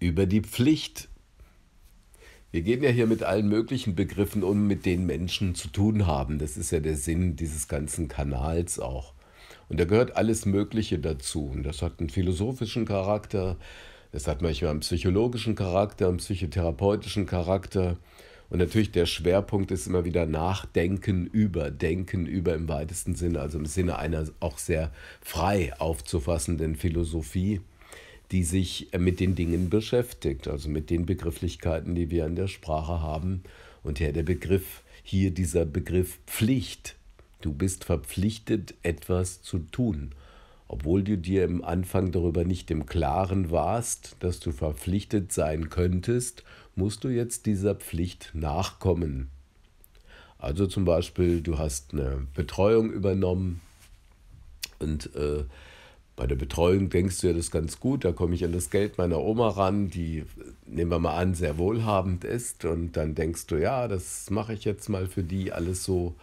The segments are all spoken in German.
über die Pflicht. Wir gehen ja hier mit allen möglichen Begriffen um, mit denen Menschen zu tun haben. Das ist ja der Sinn dieses ganzen Kanals auch. Und da gehört alles Mögliche dazu. Und das hat einen philosophischen Charakter, das hat manchmal einen psychologischen Charakter, einen psychotherapeutischen Charakter. Und natürlich der Schwerpunkt ist immer wieder Nachdenken über, Denken über im weitesten Sinne, also im Sinne einer auch sehr frei aufzufassenden Philosophie die sich äh, mit den Dingen beschäftigt, also mit den Begrifflichkeiten, die wir in der Sprache haben. Und hier der Begriff, hier dieser Begriff Pflicht. Du bist verpflichtet, etwas zu tun. Obwohl du dir im Anfang darüber nicht im Klaren warst, dass du verpflichtet sein könntest, musst du jetzt dieser Pflicht nachkommen. Also zum Beispiel, du hast eine Betreuung übernommen und äh, bei der Betreuung denkst du ja, das ist ganz gut, da komme ich an das Geld meiner Oma ran, die, nehmen wir mal an, sehr wohlhabend ist. Und dann denkst du, ja, das mache ich jetzt mal für die, alles so,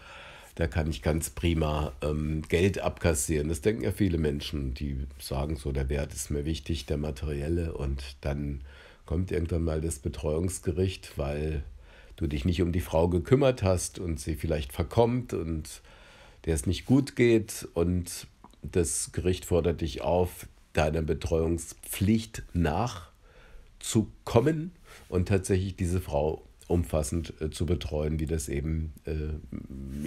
da kann ich ganz prima ähm, Geld abkassieren. Das denken ja viele Menschen, die sagen so, der Wert ist mir wichtig, der materielle. Und dann kommt irgendwann mal das Betreuungsgericht, weil du dich nicht um die Frau gekümmert hast und sie vielleicht verkommt und der es nicht gut geht und das Gericht fordert dich auf, deiner Betreuungspflicht nachzukommen und tatsächlich diese Frau umfassend äh, zu betreuen, wie das eben äh,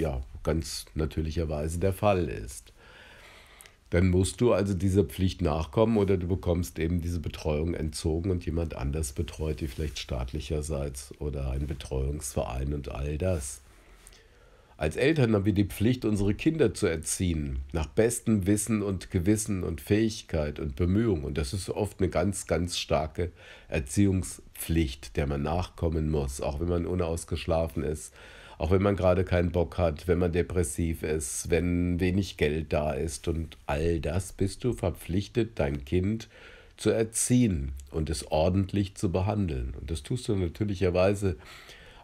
ja, ganz natürlicherweise der Fall ist. Dann musst du also dieser Pflicht nachkommen oder du bekommst eben diese Betreuung entzogen und jemand anders betreut die vielleicht staatlicherseits oder ein Betreuungsverein und all das. Als Eltern haben wir die Pflicht, unsere Kinder zu erziehen, nach bestem Wissen und Gewissen und Fähigkeit und Bemühung. Und das ist oft eine ganz, ganz starke Erziehungspflicht, der man nachkommen muss, auch wenn man unausgeschlafen ist, auch wenn man gerade keinen Bock hat, wenn man depressiv ist, wenn wenig Geld da ist. Und all das bist du verpflichtet, dein Kind zu erziehen und es ordentlich zu behandeln. Und das tust du natürlicherweise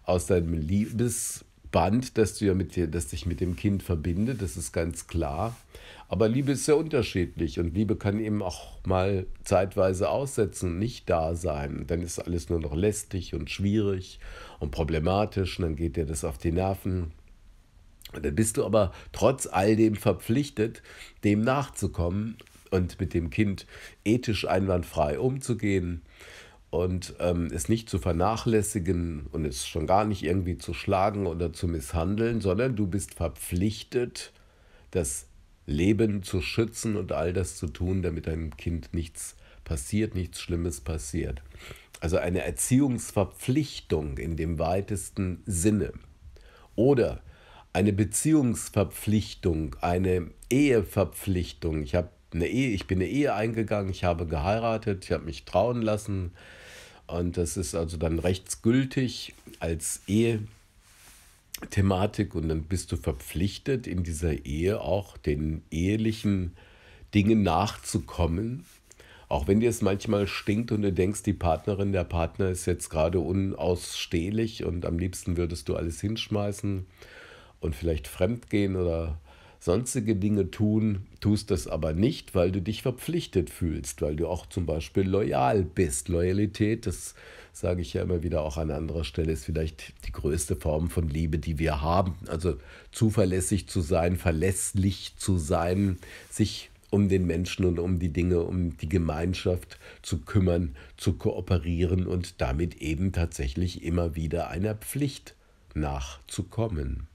aus deinem Liebes Band, das, du ja mit dir, das dich mit dem Kind verbindet, das ist ganz klar. Aber Liebe ist sehr unterschiedlich und Liebe kann eben auch mal zeitweise aussetzen nicht da sein. Dann ist alles nur noch lästig und schwierig und problematisch und dann geht dir das auf die Nerven. Und dann bist du aber trotz all dem verpflichtet, dem nachzukommen und mit dem Kind ethisch einwandfrei umzugehen und ähm, ist nicht zu vernachlässigen und es schon gar nicht irgendwie zu schlagen oder zu misshandeln, sondern du bist verpflichtet, das Leben zu schützen und all das zu tun, damit deinem Kind nichts passiert, nichts Schlimmes passiert. Also eine Erziehungsverpflichtung in dem weitesten Sinne. Oder eine Beziehungsverpflichtung, eine Eheverpflichtung. Ich habe eine Ehe, ich bin eine Ehe eingegangen, ich habe geheiratet, ich habe mich trauen lassen, und das ist also dann rechtsgültig als Ehe-Thematik und dann bist du verpflichtet, in dieser Ehe auch den ehelichen Dingen nachzukommen. Auch wenn dir es manchmal stinkt und du denkst, die Partnerin, der Partner ist jetzt gerade unausstehlich und am liebsten würdest du alles hinschmeißen und vielleicht fremdgehen oder sonstige Dinge tun, tust das aber nicht, weil du dich verpflichtet fühlst, weil du auch zum Beispiel loyal bist. Loyalität, das sage ich ja immer wieder auch an anderer Stelle, ist vielleicht die größte Form von Liebe, die wir haben. Also zuverlässig zu sein, verlässlich zu sein, sich um den Menschen und um die Dinge, um die Gemeinschaft zu kümmern, zu kooperieren und damit eben tatsächlich immer wieder einer Pflicht nachzukommen.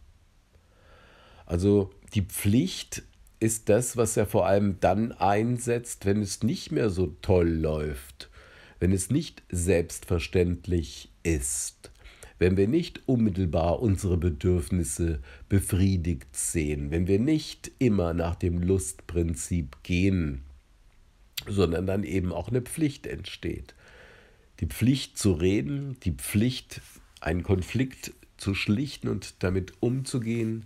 Also die Pflicht ist das, was er vor allem dann einsetzt, wenn es nicht mehr so toll läuft, wenn es nicht selbstverständlich ist, wenn wir nicht unmittelbar unsere Bedürfnisse befriedigt sehen, wenn wir nicht immer nach dem Lustprinzip gehen, sondern dann eben auch eine Pflicht entsteht. Die Pflicht zu reden, die Pflicht, einen Konflikt zu schlichten und damit umzugehen,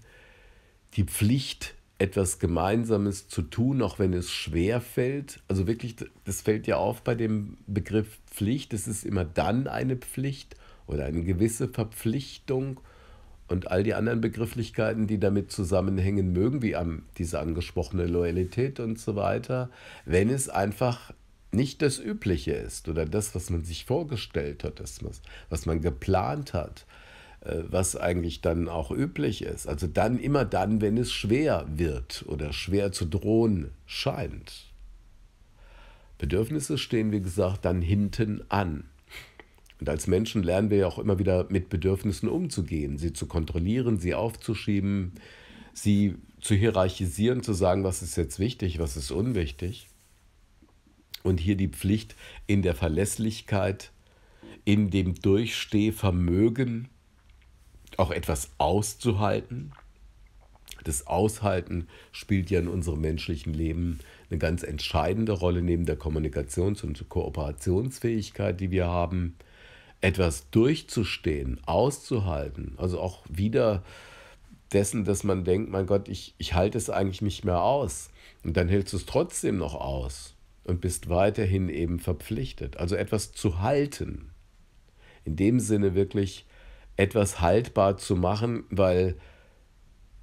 die Pflicht, etwas Gemeinsames zu tun, auch wenn es schwer fällt. Also wirklich, das fällt ja auf bei dem Begriff Pflicht. Es ist immer dann eine Pflicht oder eine gewisse Verpflichtung und all die anderen Begrifflichkeiten, die damit zusammenhängen mögen, wie diese angesprochene Loyalität und so weiter, wenn es einfach nicht das Übliche ist oder das, was man sich vorgestellt hat, was man geplant hat äh, was eigentlich dann auch üblich ist. Also dann immer dann, wenn es schwer wird oder schwer zu drohen scheint. Bedürfnisse stehen, wie gesagt, dann hinten an. Und als Menschen lernen wir ja auch immer wieder mit Bedürfnissen umzugehen, sie zu kontrollieren, sie aufzuschieben, sie zu hierarchisieren, zu sagen, was ist jetzt wichtig, was ist unwichtig. Und hier die Pflicht in der Verlässlichkeit, in dem Durchstehvermögen, auch etwas auszuhalten. Das Aushalten spielt ja in unserem menschlichen Leben eine ganz entscheidende Rolle neben der Kommunikations- und Kooperationsfähigkeit, die wir haben. Etwas durchzustehen, auszuhalten, also auch wieder dessen, dass man denkt, mein Gott, ich, ich halte es eigentlich nicht mehr aus. Und dann hältst du es trotzdem noch aus und bist weiterhin eben verpflichtet. Also etwas zu halten. In dem Sinne wirklich etwas haltbar zu machen, weil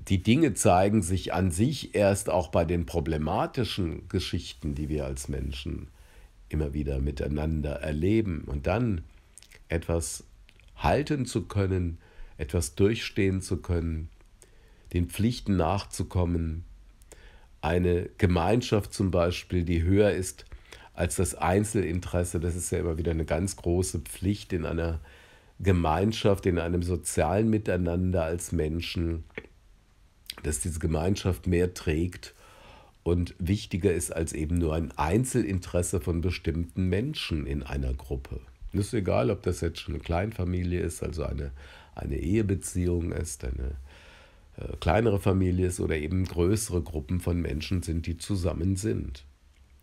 die Dinge zeigen sich an sich erst auch bei den problematischen Geschichten, die wir als Menschen immer wieder miteinander erleben. Und dann etwas halten zu können, etwas durchstehen zu können, den Pflichten nachzukommen, eine Gemeinschaft zum Beispiel, die höher ist als das Einzelinteresse, das ist ja immer wieder eine ganz große Pflicht in einer Gemeinschaft, in einem sozialen Miteinander als Menschen, dass diese Gemeinschaft mehr trägt und wichtiger ist als eben nur ein Einzelinteresse von bestimmten Menschen in einer Gruppe. Es ist egal, ob das jetzt schon eine Kleinfamilie ist, also eine, eine Ehebeziehung ist, eine äh, kleinere Familie ist oder eben größere Gruppen von Menschen sind, die zusammen sind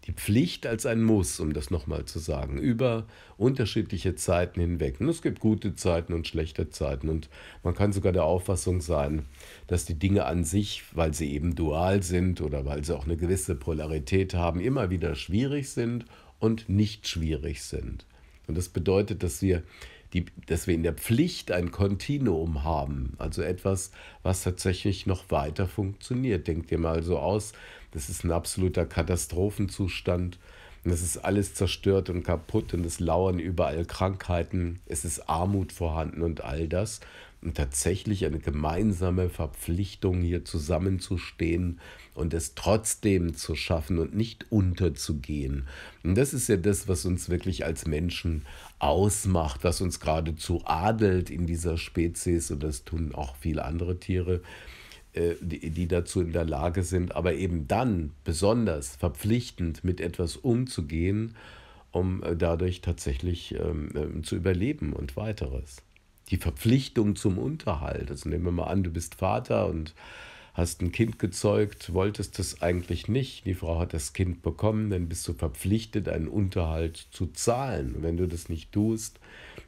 die Pflicht als ein Muss, um das nochmal zu sagen, über unterschiedliche Zeiten hinweg. Und es gibt gute Zeiten und schlechte Zeiten. Und man kann sogar der Auffassung sein, dass die Dinge an sich, weil sie eben dual sind oder weil sie auch eine gewisse Polarität haben, immer wieder schwierig sind und nicht schwierig sind. Und das bedeutet, dass wir, die, dass wir in der Pflicht ein Kontinuum haben, also etwas, was tatsächlich noch weiter funktioniert. Denkt ihr mal so aus, das ist ein absoluter Katastrophenzustand. Und es ist alles zerstört und kaputt und es lauern überall Krankheiten. Es ist Armut vorhanden und all das. Und tatsächlich eine gemeinsame Verpflichtung, hier zusammenzustehen und es trotzdem zu schaffen und nicht unterzugehen. Und das ist ja das, was uns wirklich als Menschen ausmacht, was uns geradezu adelt in dieser Spezies und das tun auch viele andere Tiere. Äh, die, die dazu in der Lage sind, aber eben dann besonders verpflichtend mit etwas umzugehen, um äh, dadurch tatsächlich ähm, ähm, zu überleben und weiteres. Die Verpflichtung zum Unterhalt. Also nehmen wir mal an, du bist Vater und hast ein Kind gezeugt, wolltest es eigentlich nicht. Die Frau hat das Kind bekommen, dann bist du verpflichtet, einen Unterhalt zu zahlen. Und wenn du das nicht tust,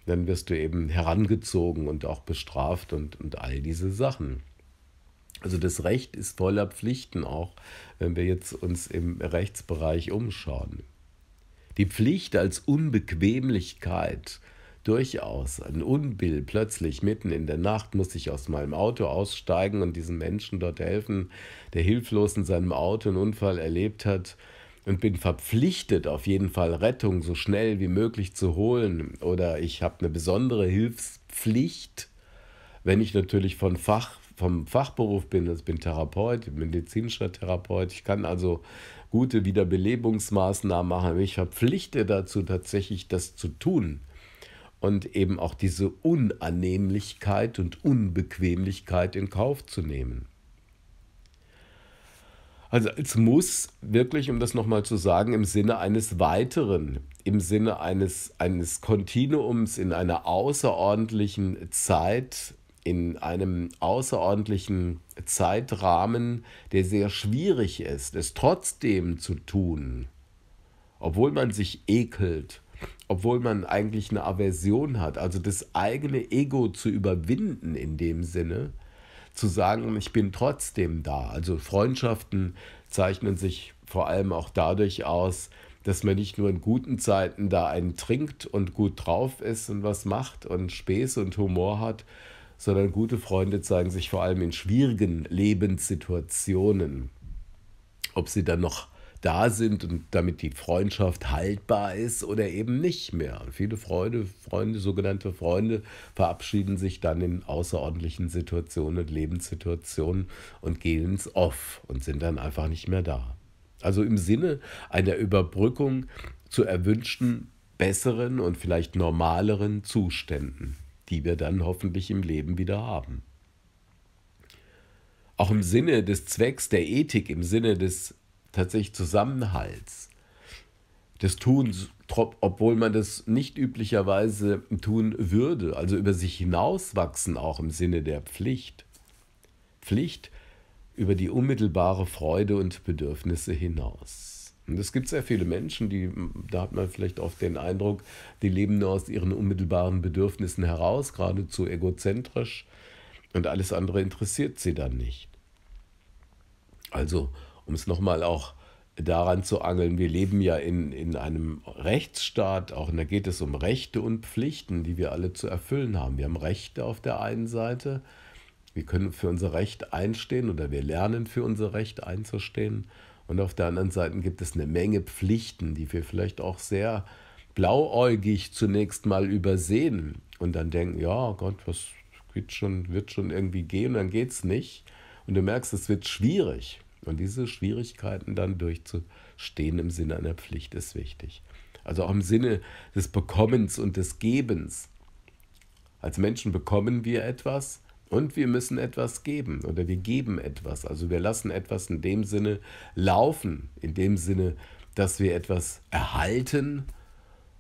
dann wirst du eben herangezogen und auch bestraft und, und all diese Sachen. Also das Recht ist voller Pflichten, auch wenn wir jetzt uns im Rechtsbereich umschauen. Die Pflicht als Unbequemlichkeit, durchaus ein Unbill. Plötzlich mitten in der Nacht muss ich aus meinem Auto aussteigen und diesem Menschen dort helfen, der hilflos in seinem Auto einen Unfall erlebt hat und bin verpflichtet, auf jeden Fall Rettung so schnell wie möglich zu holen. Oder ich habe eine besondere Hilfspflicht, wenn ich natürlich von Fach vom Fachberuf bin, ich bin Therapeut, medizinischer Therapeut. Ich kann also gute Wiederbelebungsmaßnahmen machen. Ich verpflichte dazu tatsächlich, das zu tun. Und eben auch diese Unannehmlichkeit und Unbequemlichkeit in Kauf zu nehmen. Also es muss wirklich, um das nochmal zu sagen, im Sinne eines Weiteren, im Sinne eines, eines Kontinuums in einer außerordentlichen Zeit in einem außerordentlichen Zeitrahmen, der sehr schwierig ist, es trotzdem zu tun, obwohl man sich ekelt, obwohl man eigentlich eine Aversion hat, also das eigene Ego zu überwinden in dem Sinne, zu sagen, ich bin trotzdem da. Also Freundschaften zeichnen sich vor allem auch dadurch aus, dass man nicht nur in guten Zeiten da einen trinkt und gut drauf ist und was macht und Späß und Humor hat, sondern gute Freunde zeigen sich vor allem in schwierigen Lebenssituationen. Ob sie dann noch da sind und damit die Freundschaft haltbar ist oder eben nicht mehr. Viele Freunde, Freunde, sogenannte Freunde, verabschieden sich dann in außerordentlichen Situationen und Lebenssituationen und gehen ins Off und sind dann einfach nicht mehr da. Also im Sinne einer Überbrückung zu erwünschten besseren und vielleicht normaleren Zuständen die wir dann hoffentlich im Leben wieder haben. Auch im Sinne des Zwecks der Ethik, im Sinne des tatsächlich Zusammenhalts, des Tuns, obwohl man das nicht üblicherweise tun würde, also über sich hinauswachsen, auch im Sinne der Pflicht. Pflicht über die unmittelbare Freude und Bedürfnisse hinaus. Und es gibt sehr viele Menschen, die, da hat man vielleicht oft den Eindruck, die leben nur aus ihren unmittelbaren Bedürfnissen heraus, geradezu egozentrisch und alles andere interessiert sie dann nicht. Also, um es nochmal auch daran zu angeln, wir leben ja in, in einem Rechtsstaat, auch und da geht es um Rechte und Pflichten, die wir alle zu erfüllen haben. Wir haben Rechte auf der einen Seite, wir können für unser Recht einstehen oder wir lernen für unser Recht einzustehen. Und auf der anderen Seite gibt es eine Menge Pflichten, die wir vielleicht auch sehr blauäugig zunächst mal übersehen und dann denken, ja Gott, was wird schon, wird schon irgendwie gehen, dann geht es nicht. Und du merkst, es wird schwierig. Und diese Schwierigkeiten dann durchzustehen im Sinne einer Pflicht ist wichtig. Also auch im Sinne des Bekommens und des Gebens. Als Menschen bekommen wir etwas und wir müssen etwas geben oder wir geben etwas. Also wir lassen etwas in dem Sinne laufen, in dem Sinne, dass wir etwas erhalten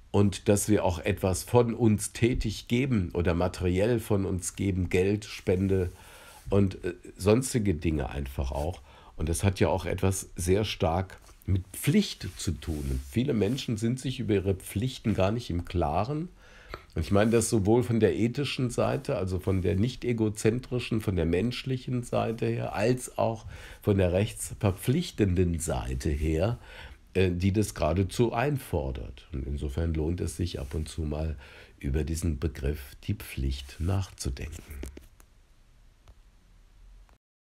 und dass wir auch etwas von uns tätig geben oder materiell von uns geben, Geld, Spende und äh, sonstige Dinge einfach auch. Und das hat ja auch etwas sehr stark mit Pflicht zu tun. viele Menschen sind sich über ihre Pflichten gar nicht im Klaren und ich meine das sowohl von der ethischen Seite, also von der nicht egozentrischen, von der menschlichen Seite her, als auch von der rechtsverpflichtenden Seite her, äh, die das geradezu einfordert. Und insofern lohnt es sich ab und zu mal über diesen Begriff die Pflicht nachzudenken.